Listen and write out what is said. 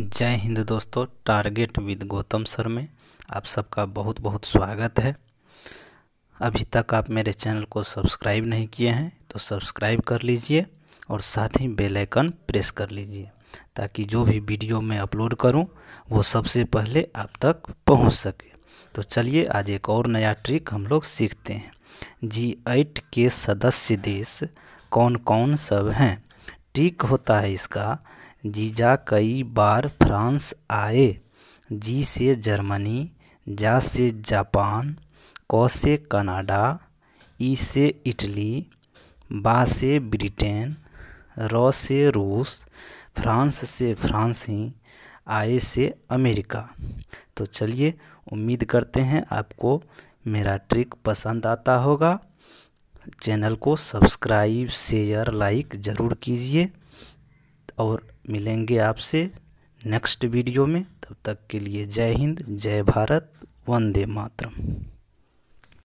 जय हिंद दोस्तों target with Gautam sir में आप सबका बहुत बहुत स्वागत है अभी तक आप मेरे चैनल को सब्सक्राइब नहीं किए हैं तो सब्सक्राइब कर लीजिए और साथ ही बेल आइकन प्रेस कर लीजिए ताकि जो भी वीडियो मैं अपलोड करूं वो सबसे पहले आप तक पहुंच सके तो चलिए आज एक और नया ट्रिक हम लोग सीखते हैं जी एट के सदस्य देश कौन कौन सब हैं टिक होता है इसका जीजा कई बार फ्रांस आए जी से जर्मनी जा से जापान क से कनाडा ई से इटली बा से ब्रिटेन र से रूस फ्रांस से फ्रांस ही आए से अमेरिका तो चलिए उम्मीद करते हैं आपको मेरा ट्रिक पसंद आता होगा चैनल को सब्सक्राइब शेयर लाइक ज़रूर कीजिए और मिलेंगे आपसे नेक्स्ट वीडियो में तब तक के लिए जय हिंद जय भारत वंदे मातरम